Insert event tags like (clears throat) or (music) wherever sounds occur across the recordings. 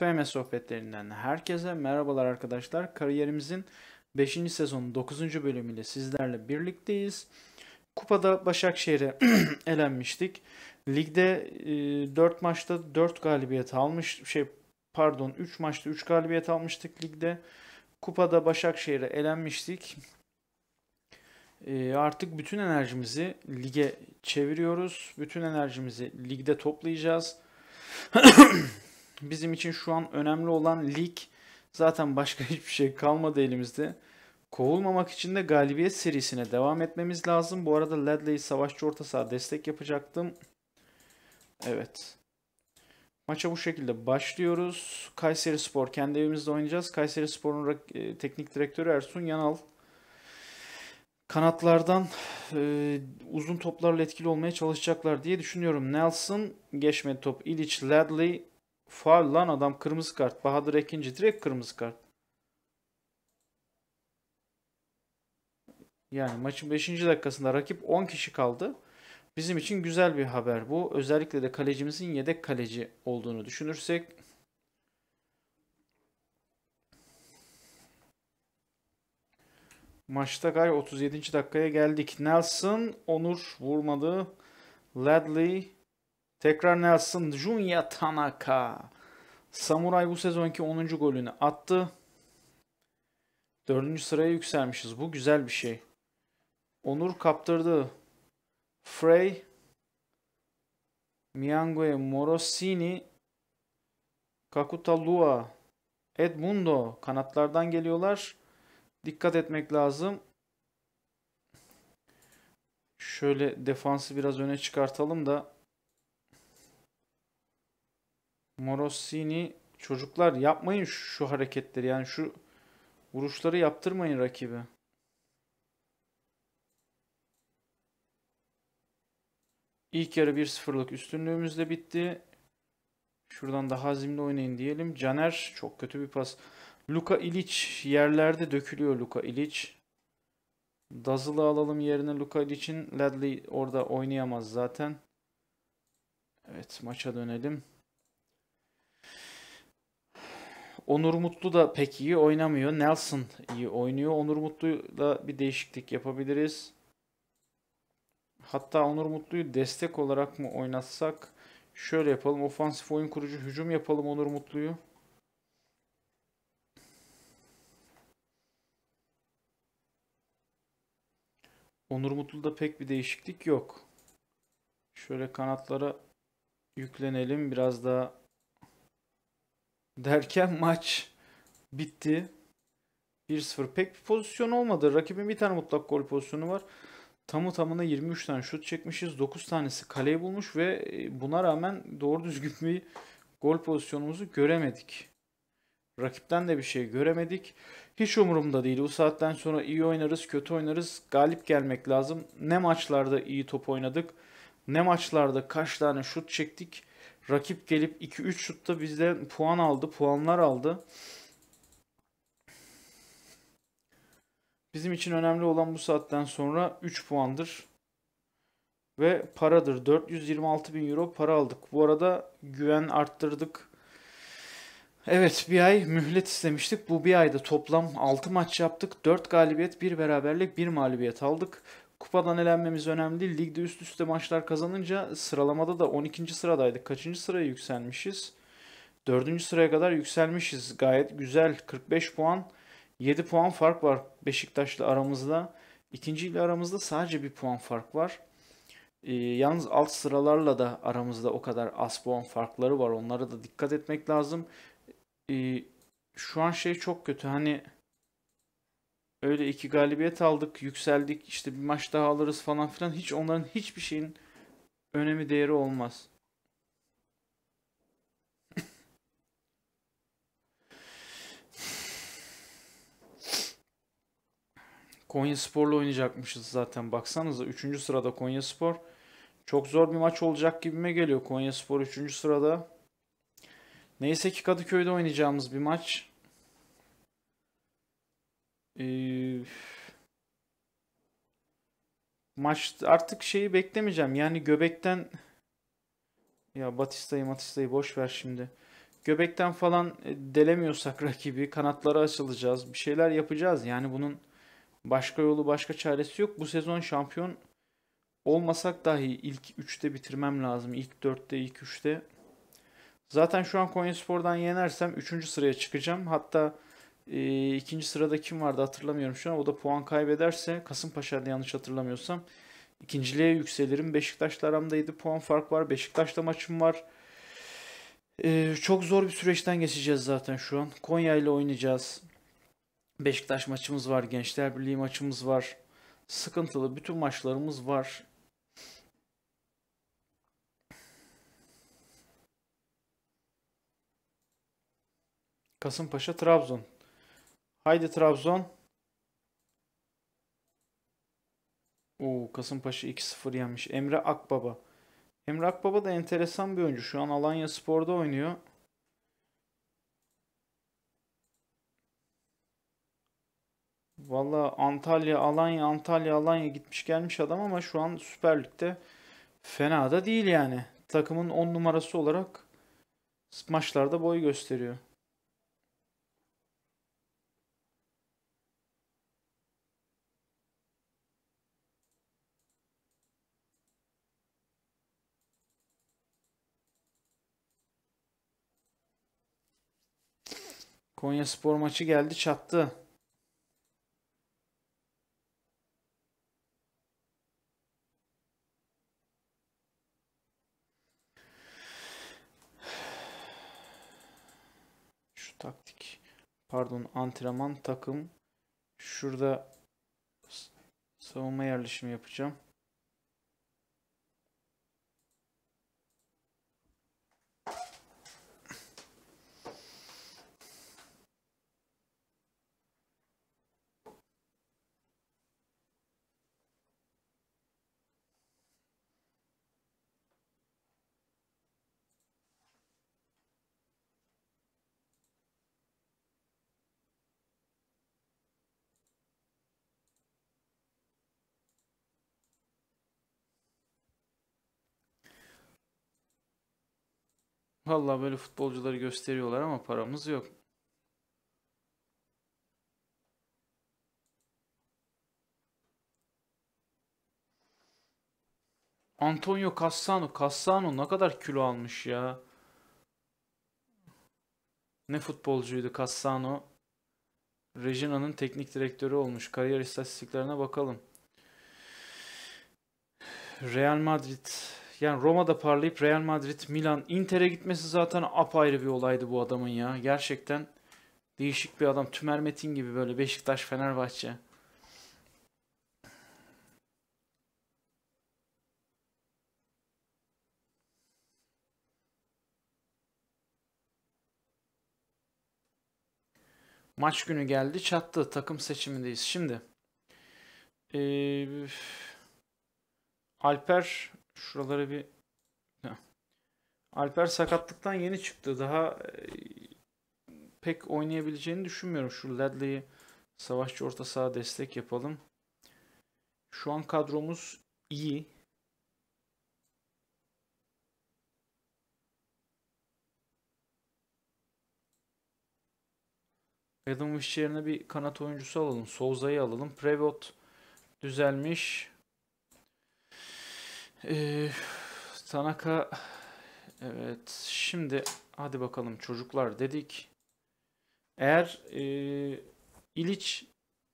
FM sohbetlerinden herkese merhabalar arkadaşlar. Kariyerimizin 5. sezonun 9. bölümüyle sizlerle birlikteyiz. Kupada Başakşehir'e (clears throat) elenmiştik. Ligde e, 4 maçta 4 galibiyet almış. Şey pardon 3 maçta 3 galibiyet almıştık ligde. Kupada Başakşehir'e elenmiştik. E, artık bütün enerjimizi lige çeviriyoruz. Bütün enerjimizi ligde toplayacağız. (clears throat) Bizim için şu an önemli olan lig. Zaten başka (laughs) hiçbir şey kalmadı elimizde. Kovulmamak için de galibiyet serisine devam etmemiz lazım. Bu arada Ledley savaşçı orta saha destek yapacaktım. Evet. Maça bu şekilde başlıyoruz. Kayseri Spor kendi evimizde oynayacağız. Kayseri Spor'un e, teknik direktörü Ersun Yanal. Kanatlardan e, uzun toplarla etkili olmaya çalışacaklar diye düşünüyorum. Nelson geçmedi top. Illich Ledley Faal lan adam kırmızı kart. Bahadır Ekinci direkt kırmızı kart. Yani maçın 5. dakikasında rakip 10 kişi kaldı. Bizim için güzel bir haber bu. Özellikle de kalecimizin yedek kaleci olduğunu düşünürsek Maçta gay 37. dakikaya geldik. Nelson Onur vurmadı. Ledley Tekrar ne yazsın? Junya Tanaka. Samuray bu sezonki 10. golünü attı. 4. sıraya yükselmişiz. Bu güzel bir şey. Onur kaptırdı. Frey. Miangue Morosini. Kakuta Lua. Edmundo. Kanatlardan geliyorlar. Dikkat etmek lazım. Şöyle defansı biraz öne çıkartalım da Morosini çocuklar yapmayın şu hareketleri yani şu vuruşları yaptırmayın rakibi. İlk yarı 1-0'lık üstünlüğümüzle bitti. Şuradan daha hazimli oynayın diyelim. Caner çok kötü bir pas. Luka İliç yerlerde dökülüyor Luka İliç. Dazılı alalım yerine Luka İliç'in. Ledley orada oynayamaz zaten. Evet maça dönelim. Onur Mutlu da pek iyi oynamıyor. Nelson iyi oynuyor. Onur Mutlu da bir değişiklik yapabiliriz. Hatta Onur Mutlu'yu destek olarak mı oynatsak? Şöyle yapalım. Ofansif oyun kurucu hücum yapalım Onur Mutlu'yu. Onur Mutlu'da pek bir değişiklik yok. Şöyle kanatlara yüklenelim. Biraz daha Derken maç bitti. 1-0 pek bir pozisyon olmadı. Rakibin bir tane mutlak gol pozisyonu var. Tamı tamına 23 tane şut çekmişiz. 9 tanesi kaleyi bulmuş ve e, buna rağmen doğru düzgün bir gol pozisyonumuzu göremedik. Rakipten de bir şey göremedik. Hiç umurumda değil. Bu saatten sonra iyi oynarız, kötü oynarız. Galip gelmek lazım. Ne maçlarda iyi top oynadık, ne maçlarda kaç tane şut çektik Rakip gelip 2-3 şutta bizde puan aldı, puanlar aldı. Bizim için önemli olan bu saatten sonra 3 puandır. Ve paradır. 426 bin euro para aldık. Bu arada güven arttırdık. Evet bir ay mühlet istemiştik. Bu bir ayda toplam 6 maç yaptık. 4 galibiyet, 1 beraberlik, 1 mağlubiyet aldık. Kupadan elenmemiz önemli değil. Ligde üst üste maçlar kazanınca sıralamada da 12. sıradaydık. Kaçıncı sıraya yükselmişiz? 4. sıraya kadar yükselmişiz. Gayet güzel. 45 puan, 7 puan fark var Beşiktaş'la aramızda. 2. ile aramızda sadece bir puan fark var. E, yalnız alt sıralarla da aramızda o kadar az puan farkları var. Onlara da dikkat etmek lazım. E, şu an şey çok kötü. Hani öyle iki galibiyet aldık, yükseldik, işte bir maç daha alırız falan filan. Hiç onların hiçbir şeyin önemi değeri olmaz. Konya Spor'la oynayacakmışız zaten baksanıza. Üçüncü sırada Konya Spor. Çok zor bir maç olacak gibime geliyor Konya Spor üçüncü sırada. Neyse ki Kadıköy'de oynayacağımız bir maç. Ee, maç artık şeyi beklemeyeceğim. Yani göbekten ya Batista'yı Matista'yı boş ver şimdi. Göbekten falan e, delemiyorsak (laughs) rakibi kanatlara açılacağız. Bir şeyler yapacağız. Yani bunun başka yolu başka çaresi yok. Bu sezon şampiyon olmasak dahi ilk 3'te bitirmem lazım. İlk 4'te ilk 3'te. Zaten şu an Konyaspor'dan yenersem 3. sıraya çıkacağım. Hatta e, ikinci sırada kim vardı hatırlamıyorum şu an. O da puan kaybederse Kasımpaşa'da yanlış hatırlamıyorsam ikinciliğe yükselirim. Beşiktaş'la aramdaydı. Puan fark var. Beşiktaş'ta maçım var. E, çok zor bir süreçten geçeceğiz zaten şu an. Konya ile oynayacağız. Beşiktaş maçımız var. Gençler Birliği maçımız var. Sıkıntılı bütün maçlarımız var. Kasımpaşa Trabzon. Haydi Trabzon. Oo, Kasımpaşa 2-0 yenmiş. Emre Akbaba. Emre Akbaba da enteresan bir oyuncu. Şu an Alanya Spor'da oynuyor. Valla Antalya, Alanya, Antalya, Alanya gitmiş gelmiş adam ama şu an Süper Lig'de fena da değil yani. Takımın 10 numarası olarak maçlarda boy gösteriyor. Konya spor maçı geldi çattı. Şu taktik. Pardon antrenman takım. Şurada savunma yerleşimi yapacağım. Valla böyle futbolcuları gösteriyorlar ama paramız yok. Antonio Cassano. Cassano ne kadar kilo almış ya. Ne futbolcuydu Cassano. Regina'nın teknik direktörü olmuş. Kariyer istatistiklerine bakalım. Real Madrid yani Roma'da parlayıp Real Madrid, Milan, Inter'e gitmesi zaten apayrı bir olaydı bu adamın ya. Gerçekten değişik bir adam. Tümer Metin gibi böyle Beşiktaş, Fenerbahçe. Maç günü geldi çattı. Takım seçimindeyiz. Şimdi ee, Alper Şuralara bir... Heh. Alper sakatlıktan yeni çıktı. Daha e, pek oynayabileceğini düşünmüyorum. Şu Ledley'i savaşçı orta saha destek yapalım. Şu an kadromuz iyi. Adam Wish yerine bir kanat oyuncusu alalım. Souza'yı alalım. Prevot düzelmiş. Ee, Tanaka evet şimdi hadi bakalım çocuklar dedik. Eğer e, İliç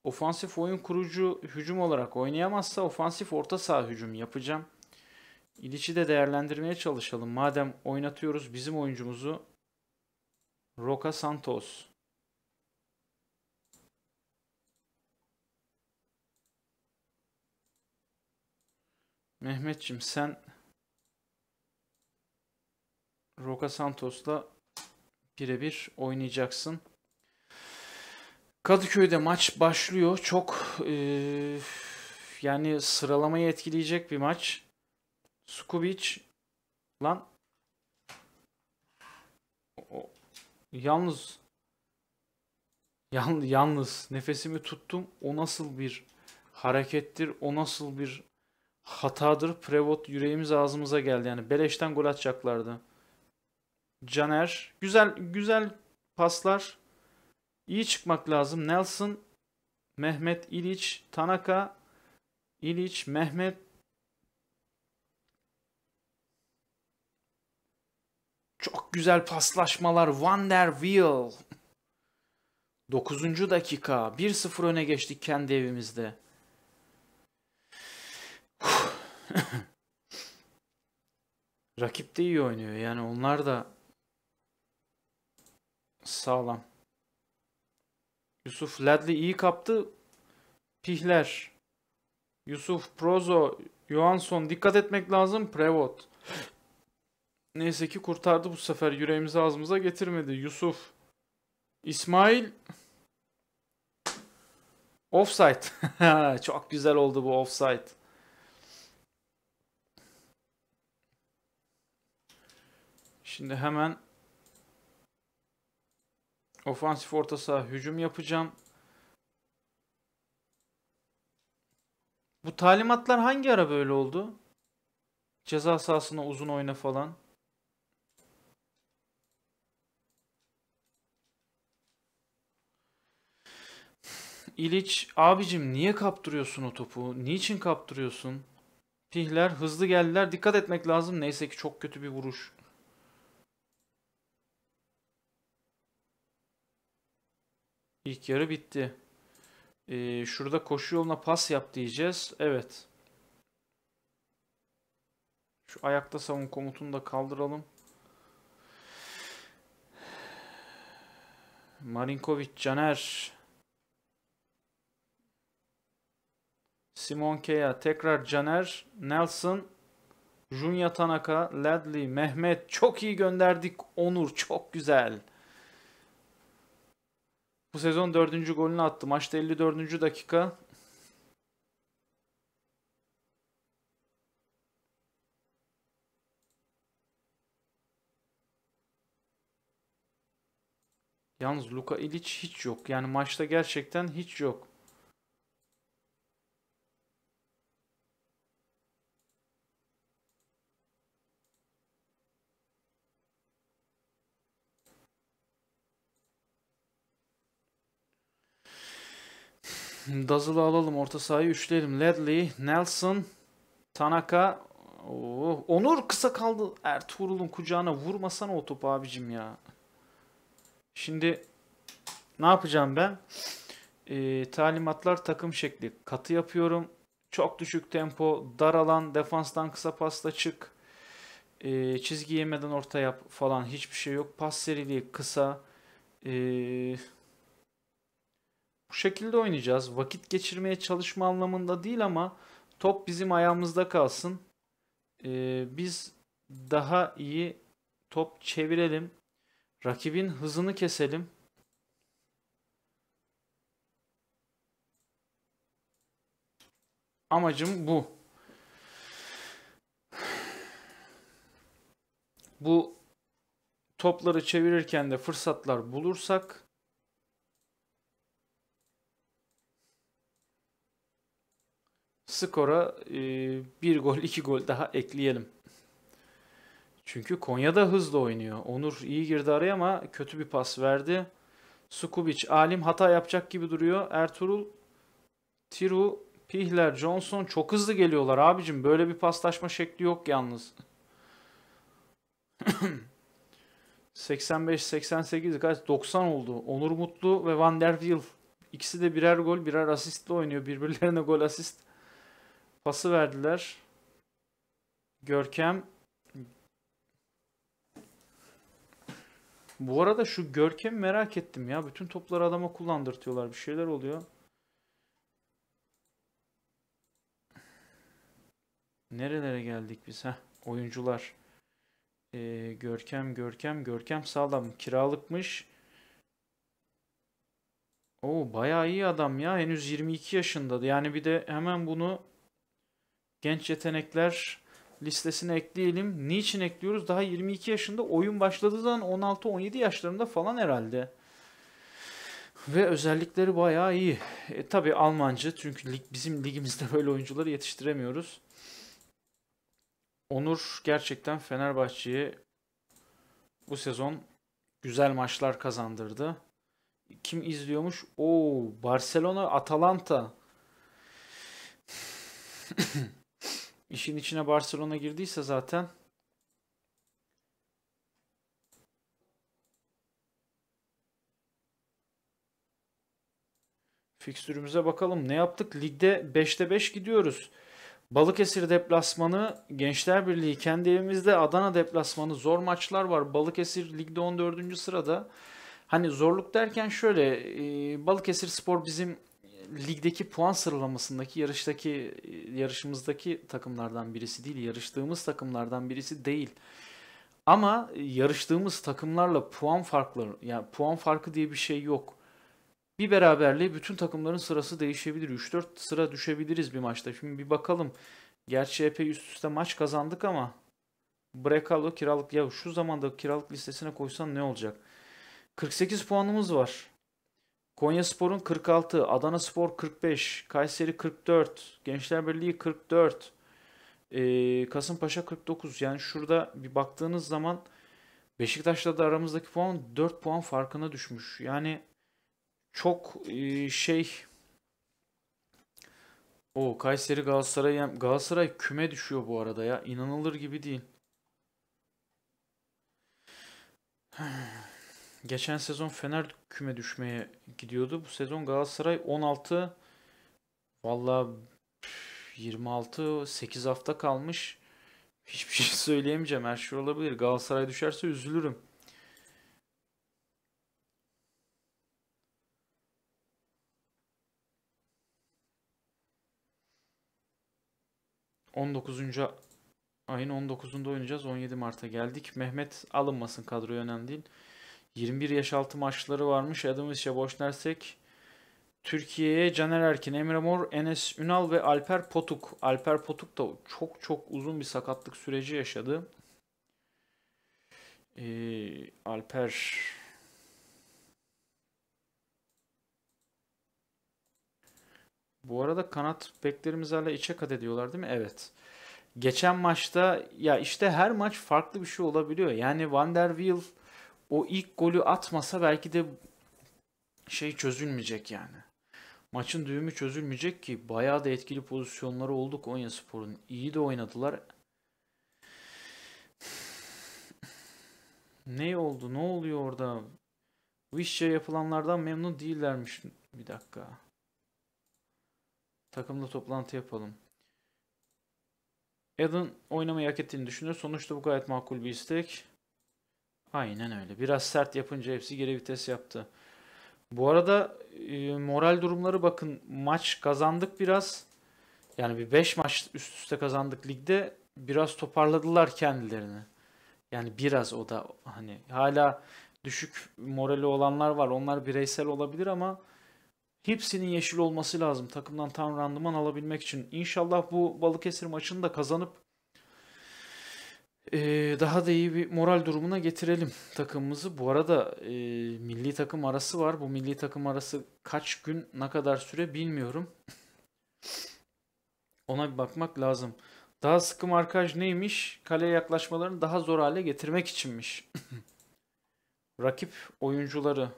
ofansif oyun kurucu hücum olarak oynayamazsa ofansif orta saha hücum yapacağım. İliç'i de değerlendirmeye çalışalım. Madem oynatıyoruz bizim oyuncumuzu Roca Santos. Mehmetçim sen Roca Santos'la birebir oynayacaksın. Kadıköy'de maç başlıyor. Çok e, yani sıralamayı etkileyecek bir maç. Skubic lan o, yalnız yan, yalnız nefesimi tuttum. O nasıl bir harekettir? O nasıl bir hatadır. Prevot yüreğimiz ağzımıza geldi. Yani beleşten gol atacaklardı. Caner güzel güzel paslar. İyi çıkmak lazım. Nelson, Mehmet, İliç, Tanaka, İliç, Mehmet, Çok güzel paslaşmalar. Wonder Wheel. 9. dakika. 1-0 öne geçtik kendi evimizde. (coughs) Rakip de iyi oynuyor. Yani onlar da sağlam. Yusuf Ledley iyi kaptı. Pihler. Yusuf Prozo, Johansson dikkat etmek lazım. Prevot. Neyse ki kurtardı bu sefer. Yüreğimizi ağzımıza getirmedi. Yusuf. İsmail. Offside. (laughs) Çok güzel oldu bu offside. Şimdi hemen ofansif orta saha hücum yapacağım. Bu talimatlar hangi ara böyle oldu? Ceza sahasına uzun oyna falan. İliç, abicim niye kaptırıyorsun o topu? Niçin kaptırıyorsun? Pihler hızlı geldiler. Dikkat etmek lazım. Neyse ki çok kötü bir vuruş. İlk yarı bitti. Ee, şurada koşu yoluna pas yap diyeceğiz. Evet. Şu ayakta savun komutunu da kaldıralım. Marinkovic, Caner. Simon Kea, tekrar Caner, Nelson, Junya Tanaka, Ledley, Mehmet. Çok iyi gönderdik Onur, çok güzel. Bu sezon dördüncü golünü attı. Maçta 54. dakika. Yalnız Luka İliç hiç yok. Yani maçta gerçekten hiç yok. (laughs) Dazzle'ı alalım. Orta sahayı üçleyelim. Ledley, Nelson, Tanaka. Oh, Onur kısa kaldı. Ertuğrul'un kucağına vurmasana o topu abicim ya. Şimdi ne yapacağım ben? E, talimatlar takım şekli. Katı yapıyorum. Çok düşük tempo, dar alan, defanstan kısa pasta çık. E, çizgi yemeden orta yap falan. Hiçbir şey yok. Pas seriliği kısa. Eee... Bu şekilde oynayacağız. Vakit geçirmeye çalışma anlamında değil ama top bizim ayağımızda kalsın. Ee, biz daha iyi top çevirelim. Rakibin hızını keselim. Amacım bu. Bu topları çevirirken de fırsatlar bulursak skora e, bir gol iki gol daha ekleyelim. Çünkü Konya da hızlı oynuyor. Onur iyi girdi araya ama kötü bir pas verdi. Sukubic, Alim hata yapacak gibi duruyor. Ertuğrul, Tiru, Pihler, Johnson çok hızlı geliyorlar abicim. Böyle bir paslaşma şekli yok yalnız. 85-88 (clears throat) kaç 90 oldu. Onur Mutlu ve Van der Wiel. İkisi de birer gol, birer asistle oynuyor. Birbirlerine gol asist. Pası verdiler. Görkem Bu arada şu Görkem merak ettim ya. Bütün topları adama kullandırtıyorlar. Bir şeyler oluyor. Nerelere geldik biz? ha? oyuncular. Ee, Görkem, Görkem, Görkem sağlam. Kiralıkmış. Oo bayağı iyi adam ya. Henüz 22 yaşındadı. Yani bir de hemen bunu genç yetenekler listesine ekleyelim. Niçin ekliyoruz? Daha 22 yaşında oyun başladığı zaman 16-17 yaşlarında falan herhalde. Ve özellikleri bayağı iyi. E, tabii Almancı çünkü lig, bizim ligimizde (laughs) böyle oyuncuları yetiştiremiyoruz. Onur gerçekten Fenerbahçe'ye bu sezon güzel maçlar kazandırdı. Kim izliyormuş? Oo, Barcelona Atalanta. (laughs) İşin içine Barcelona girdiyse zaten Fikstürümüze bakalım. Ne yaptık? Ligde 5'te 5 gidiyoruz. Balıkesir deplasmanı Gençler Birliği kendi evimizde Adana deplasmanı zor maçlar var. Balıkesir ligde 14. sırada. Hani zorluk derken şöyle e, Balıkesir Spor bizim ligdeki puan sıralamasındaki yarıştaki e, yarışımızdaki takımlardan birisi değil, yarıştığımız takımlardan birisi değil. Ama e, yarıştığımız takımlarla puan farkları yani puan farkı diye bir şey yok. Bir beraberliği bütün takımların sırası değişebilir. 3-4 sıra düşebiliriz bir maçta. Şimdi bir bakalım. Gerçi epey üst üste maç kazandık ama Brekalo kiralık ya şu zamanda kiralık listesine koysan ne olacak? 48 puanımız var. Konya Spor'un 46, Adana Spor 45, Kayseri 44, Gençler Birliği 44, e, Kasımpaşa 49. Yani şurada bir baktığınız zaman Beşiktaş'la da aramızdaki puan 4 puan farkına düşmüş. Yani çok e, şey o Kayseri Galatasaray Galatasaray küme düşüyor bu arada ya. İnanılır gibi değil. (sighs) geçen sezon Fener küme düşmeye gidiyordu. Bu sezon Galatasaray 16 valla 26 8 hafta kalmış. Hiçbir şey (laughs) söyleyemeyeceğim. Her şey olabilir. Galatasaray düşerse üzülürüm. On dokuzuncu ayın 19'unda oynayacağız. 17 Mart'a geldik. Mehmet alınmasın kadroya önemli değil. 21 yaş altı maçları varmış. Adımız işe boş dersek Türkiye'ye Caner Erkin, Emre Mor, Enes Ünal ve Alper Potuk. Alper Potuk da çok çok uzun bir sakatlık süreci yaşadı. Ee, Alper Bu arada kanat beklerimiz hala içe kat ediyorlar değil mi? Evet. Geçen maçta ya işte her maç farklı bir şey olabiliyor. Yani Van der Wiel o ilk golü atmasa belki de şey çözülmeyecek yani. Maçın düğümü çözülmeyecek ki bayağı da etkili pozisyonları olduk Konya Spor'un. İyi de oynadılar. ne oldu? Ne oluyor orada? Wish'e yapılanlardan memnun değillermiş. Bir dakika. Takımla toplantı yapalım. Eden oynamayı hak ettiğini düşünüyor. Sonuçta bu gayet makul bir istek. Aynen öyle. Biraz sert yapınca hepsi geri vites yaptı. Bu arada e, moral durumları bakın maç kazandık biraz. Yani bir 5 maç üst üste kazandık ligde. Biraz toparladılar kendilerini. Yani biraz o da hani hala düşük morali olanlar var. Onlar bireysel olabilir ama hepsinin yeşil olması lazım takımdan tam randıman alabilmek için. İnşallah bu Balıkesir maçını da kazanıp e, daha da iyi bir moral durumuna getirelim takımımızı. Bu arada e, milli takım arası var. Bu milli takım arası kaç gün ne kadar süre bilmiyorum. Ona bir bakmak lazım. Daha sıkı markaj neymiş? Kaleye yaklaşmalarını daha zor hale getirmek içinmiş. (laughs) Rakip oyuncuları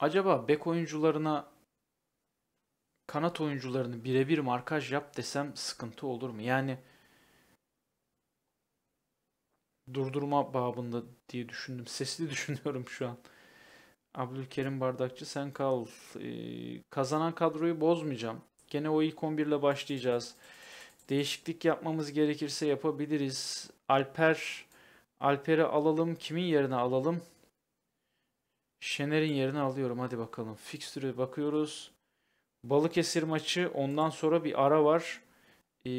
acaba bek oyuncularına kanat oyuncularını birebir markaj yap desem sıkıntı olur mu? Yani durdurma babında diye düşündüm. Sesli (laughs) düşünüyorum şu an. Abdülkerim Bardakçı sen kal. Ee, kazanan kadroyu bozmayacağım. Gene o ilk 11 ile başlayacağız. Değişiklik yapmamız gerekirse yapabiliriz. Alper Alper'i alalım. Kimin yerine alalım? Şener'in yerini alıyorum. Hadi bakalım. Fixtüre bakıyoruz. Balıkesir maçı. Ondan sonra bir ara var. Ee,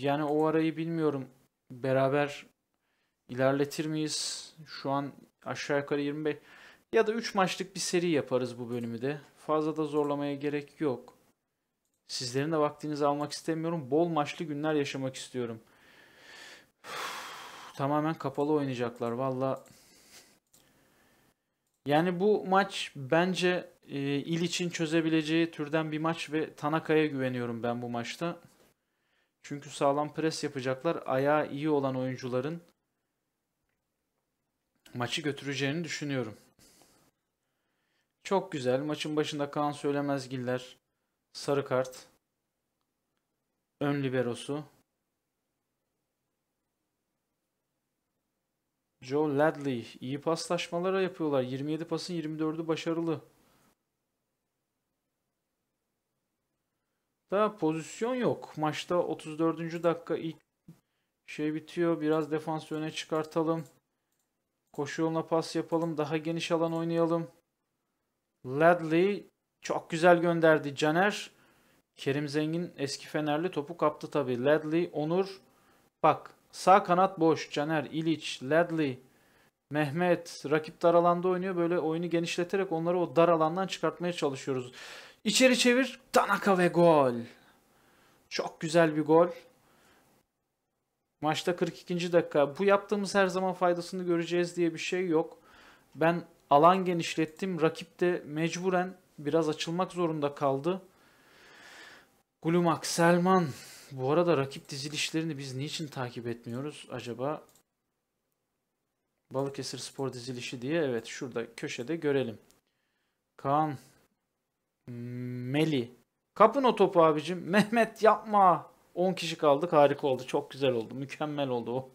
yani o arayı bilmiyorum. Beraber ilerletir miyiz? Şu an aşağı yukarı 25 ya da 3 maçlık bir seri yaparız bu bölümü de. Fazla da zorlamaya gerek yok. Sizlerin de vaktinizi almak istemiyorum. Bol maçlı günler yaşamak istiyorum. tamamen kapalı oynayacaklar. Valla yani bu maç bence e, il için çözebileceği türden bir maç ve Tanaka'ya güveniyorum ben bu maçta. Çünkü sağlam pres yapacaklar. Ayağı iyi olan oyuncuların maçı götüreceğini düşünüyorum. Çok güzel. Maçın başında Kaan Söylemezgiller. Sarı kart. Ön liberosu. Joe Ladley. iyi paslaşmalara yapıyorlar. 27 pasın 24'ü başarılı. Daha pozisyon yok. Maçta 34. dakika ilk şey bitiyor. Biraz defans öne çıkartalım. Koşu yoluna pas yapalım. Daha geniş alan oynayalım. Ladley çok güzel gönderdi. Caner Kerim Zengin eski Fenerli topu kaptı tabi. Ladley, Onur. Bak Sağ kanat boş. Caner, İliç, Ledley, Mehmet rakip dar alanda oynuyor. Böyle oyunu genişleterek onları o dar alandan çıkartmaya çalışıyoruz. İçeri çevir. Tanaka ve gol. Çok güzel bir gol. Maçta 42. dakika. Bu yaptığımız her zaman faydasını göreceğiz diye bir şey yok. Ben alan genişlettim. Rakip de mecburen biraz açılmak zorunda kaldı. Gulumak, Selman bu arada rakip dizilişlerini biz niçin takip etmiyoruz acaba? Balıkesir Spor dizilişi diye evet şurada köşede görelim. Kaan Meli. Kapın o topu abicim. (laughs) Mehmet yapma. 10 kişi kaldık. Harika oldu. Çok güzel oldu. Mükemmel oldu.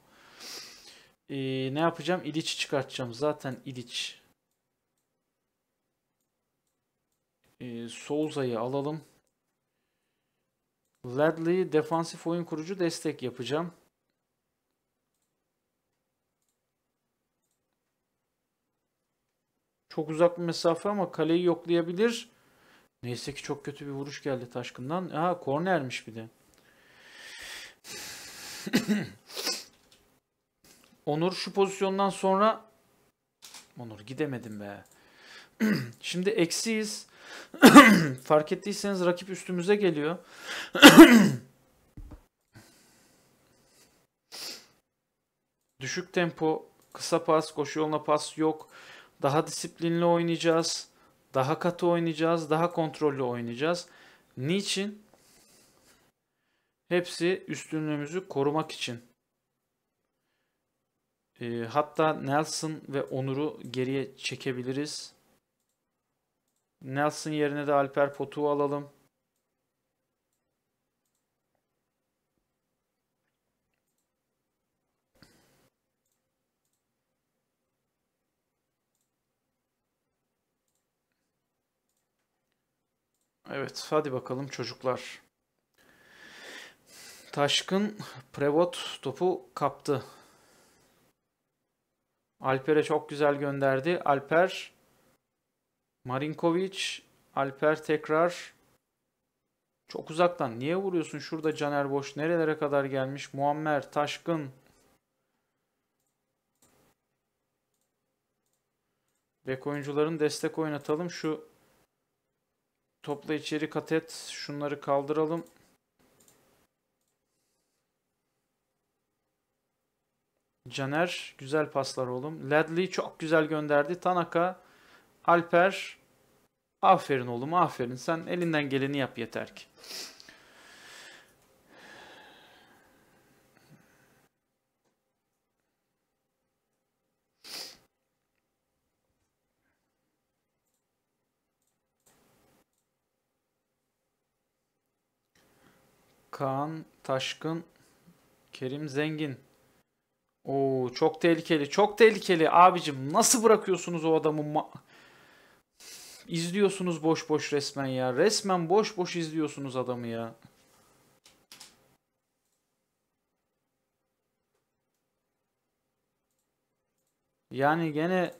(laughs) Ee, ne yapacağım? İliç'i çıkartacağım. Zaten İliç. Ee, Souza'yı alalım. Ledley'i defansif oyun kurucu destek yapacağım. Çok uzak bir mesafe ama kaleyi yoklayabilir. Neyse ki çok kötü bir vuruş geldi Taşkın'dan. Aha kornermiş bir de. (coughs) Onur şu pozisyondan sonra Onur gidemedim be. (coughs) Şimdi eksiyiz. (coughs) Fark ettiyseniz rakip üstümüze geliyor. (coughs) Düşük tempo, kısa pas, koşu yoluna pas yok. Daha disiplinli oynayacağız. Daha katı oynayacağız. Daha kontrollü oynayacağız. Niçin? Hepsi üstünlüğümüzü korumak için. E, hatta Nelson ve Onur'u geriye çekebiliriz. Nelson yerine de Alper potu alalım. Evet, hadi bakalım çocuklar. Taşkın Prevot topu kaptı. Alper'e çok güzel gönderdi. Alper Marinkovic, Alper tekrar. Çok uzaktan niye vuruyorsun? Şurada Caner Boş nerelere kadar gelmiş? Muammer, Taşkın. Bek oyuncuların destek oynatalım. Şu topla içeri katet. Şunları kaldıralım. Caner güzel paslar oğlum. Ledley çok güzel gönderdi. Tanaka, Alper Aferin oğlum aferin sen elinden geleni yap yeter ki. Kaan Taşkın Kerim Zengin Oo çok tehlikeli çok tehlikeli abicim nasıl bırakıyorsunuz o adamı İzliyorsunuz boş boş resmen ya. Resmen boş boş izliyorsunuz adamı ya. Yani gene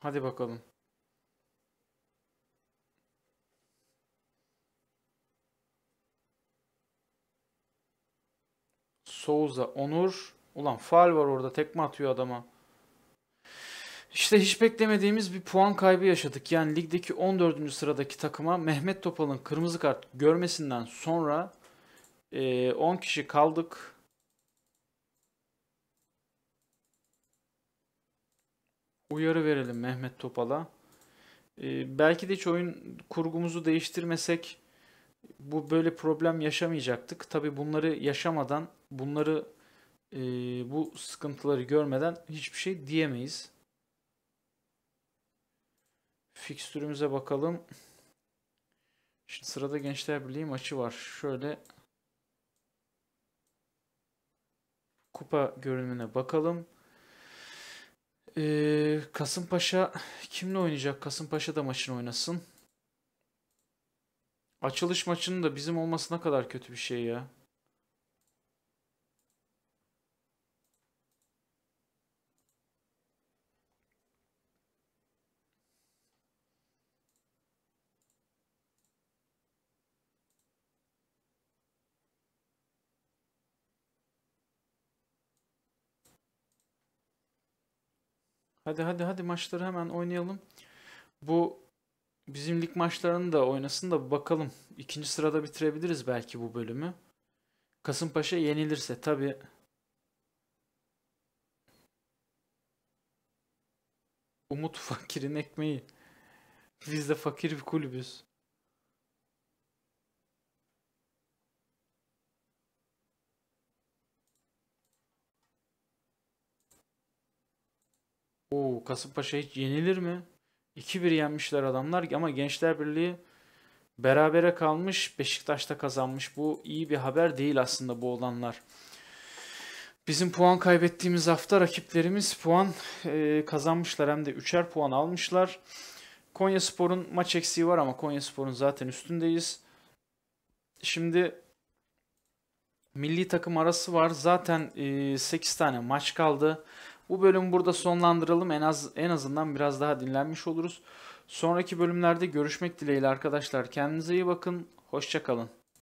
Hadi bakalım. Souza, Onur. Ulan faal var orada tekme atıyor adama. İşte hiç beklemediğimiz bir puan kaybı yaşadık. Yani ligdeki 14. sıradaki takıma Mehmet Topal'ın kırmızı kart görmesinden sonra e, 10 kişi kaldık. Uyarı verelim Mehmet Topal'a. E, belki de hiç oyun kurgumuzu değiştirmesek bu böyle problem yaşamayacaktık. Tabii bunları yaşamadan, bunları e, bu sıkıntıları görmeden hiçbir şey diyemeyiz. Fikstürümüze bakalım. Şimdi sırada Gençler Birliği maçı var. Şöyle kupa görünümüne bakalım. Ee, Kasımpaşa kimle oynayacak? Kasımpaşa da maçını oynasın. Açılış maçının da bizim olması ne kadar kötü bir şey ya. Hadi hadi hadi maçları hemen oynayalım. Bu bizim lig maçlarını da oynasın da bakalım. İkinci sırada bitirebiliriz belki bu bölümü. Kasımpaşa yenilirse tabi. Umut fakirin ekmeği. Biz de fakir bir kulübüz. Oo, Kasımpaşa hiç yenilir mi? 2-1 yenmişler adamlar ama Gençler Birliği berabere kalmış Beşiktaş'ta kazanmış. Bu iyi bir haber değil aslında bu olanlar. Bizim puan kaybettiğimiz hafta rakiplerimiz puan e, kazanmışlar hem de 3'er puan almışlar. Konya Spor'un maç eksiği var ama Konya Spor'un zaten üstündeyiz. Şimdi milli takım arası var. Zaten e, 8 tane maç kaldı. Bu bölümü burada sonlandıralım. En az en azından biraz daha dinlenmiş oluruz. Sonraki bölümlerde görüşmek dileğiyle arkadaşlar. Kendinize iyi bakın. Hoşça kalın.